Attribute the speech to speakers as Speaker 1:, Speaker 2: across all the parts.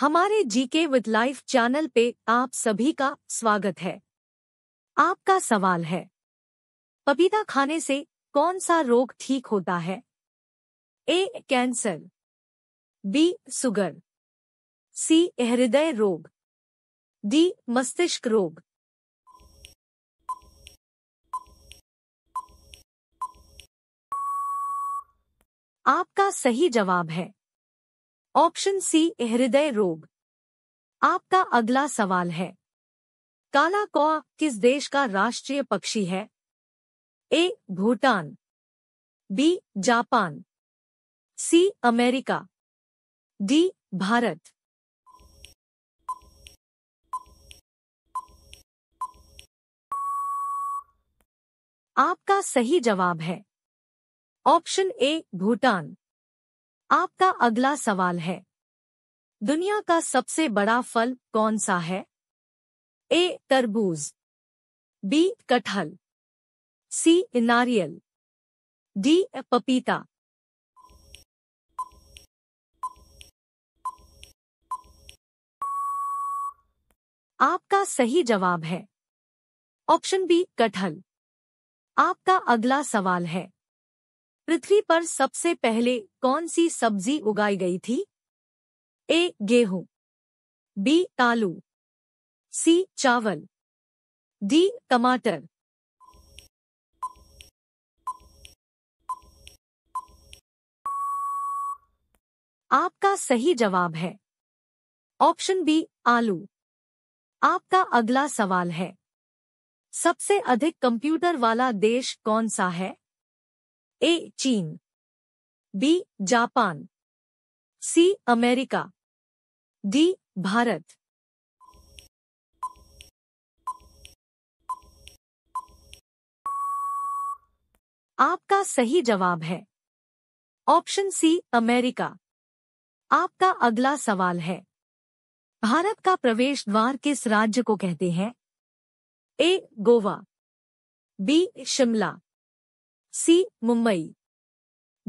Speaker 1: हमारे GK with life channel पे आप सभी का स्वागत है आपका सवाल है पपीता खाने से कौन सा रोग ठीक होता है A cancer B sugar C हृदय रोग डी मस्तिष्क रोग आपका सही जवाब है ऑप्शन सी हृदय रोग आपका अगला सवाल है काला कौ किस देश का राष्ट्रीय पक्षी है A Bhutan B Japan C America D Bharat आपका सही जवाब है ऑप्शन ए भूटान आपका अगला सवाल है दुनिया का सबसे बड़ा फल कौन सा है ए तरबूज बी कटहल सी नारियल डी पपीता आपका सही जवाब है ऑप्शन बी कटहल आपका अगला सवाल है पृथ्वी पर सबसे पहले कौन सी सब्जी उगाई गई थी ए गेहूं बी आलू सी चावल डी टमाटर आपका सही जवाब है ऑप्शन बी आलू आपका अगला सवाल है सबसे अधिक कंप्यूटर वाला देश कौन सा है ए चीन B Japan C America D Bharat आपका सही जवाब है ऑप्शन सी अमेरिका आपका अगला सवाल है भारत का प्रवेश द्वार किस राज्य को कहते हैं A Goa B Shimla C Mumbai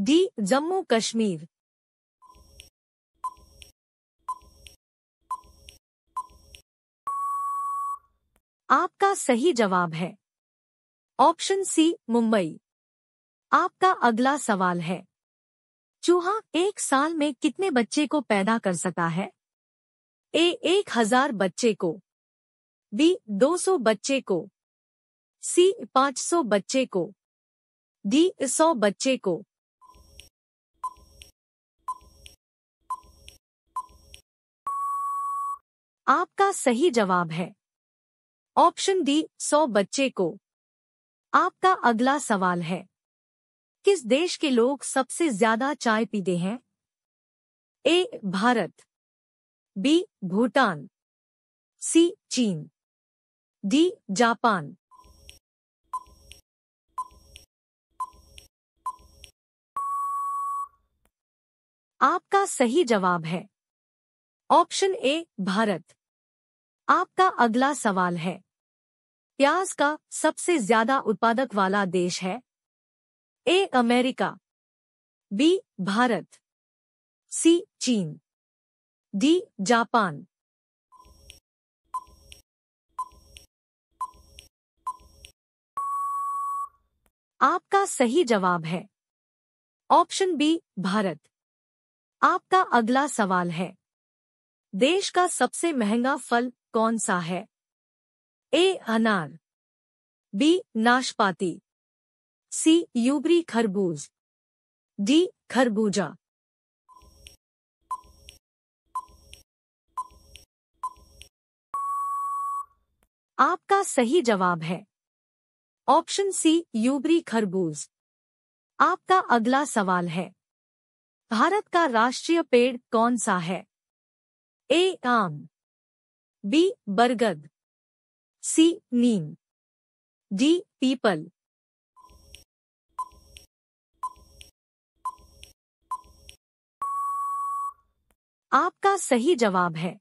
Speaker 1: D Jammu Kashmir आपका सही जवाब है ऑप्शन सी मुंबई आपका अगला सवाल है चूहा एक साल में कितने बच्चे को पैदा कर सकता है ए एक हजार बच्चे को बी दो सौ बच्चे को सी पांच सौ बच्चे को दी सौ बच्चे को आपका सही जवाब है ऑप्शन डी सौ बच्चे को आपका अगला सवाल है किस देश के लोग सबसे ज्यादा चाय पीते हैं A Bharat B Bhutan C चीन डी जापान आपका सही जवाब है ऑप्शन ए भारत आपका अगला सवाल है प्याज का सबसे ज्यादा उत्पादक वाला देश है A America B Bharat C चीन डी जापान आपका सही जवाब है ऑप्शन बी भारत आपका अगला सवाल है देश का सबसे महंगा फल कौन सा है ए अनार बी नाशपाती सी यूबरी खरबूज डी खरबूजा आपका सही जवाब है ऑप्शन सी यूबरी खरबूज आपका अगला सवाल है भारत का राष्ट्रीय पेड़ कौन सा है ए आम बी बरगद सी नीम डी पीपल आपका सही जवाब है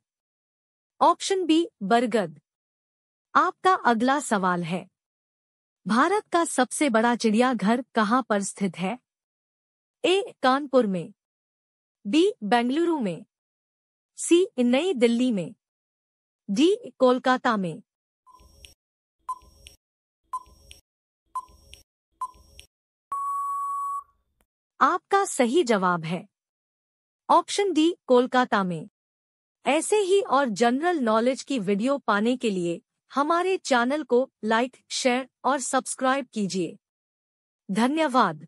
Speaker 1: ऑप्शन बी बरगद आपका अगला सवाल है भारत का सबसे बड़ा चिड़ियाघर कहां पर स्थित है ए कानपुर में बी बेंगलुरु में सी नई दिल्ली में डी कोलकाता में आपका सही जवाब है ऑप्शन डी कोलकाता में ऐसे ही और जनरल नॉलेज की वीडियो पाने के लिए हमारे चैनल को लाइक शेयर और सब्सक्राइब कीजिए धन्यवाद